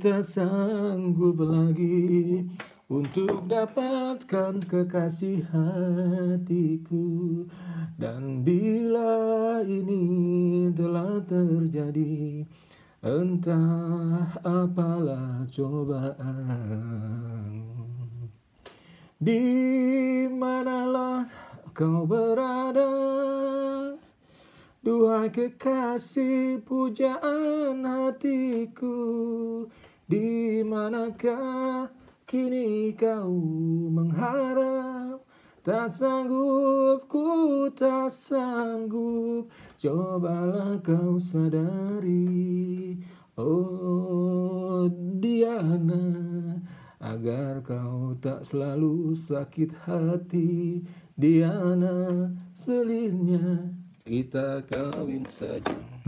tak sanggup lagi untuk dapatkan kekasih hatiku dan bila ini telah terjadi entah apalah cobaan di manalah kau berada duhai kekasih pujaan hatiku di manakah kini kau mengharap Tak sanggup ku tak sanggup Cobalah kau sadari Oh Diana Agar kau tak selalu sakit hati Diana selirnya kita kawin saja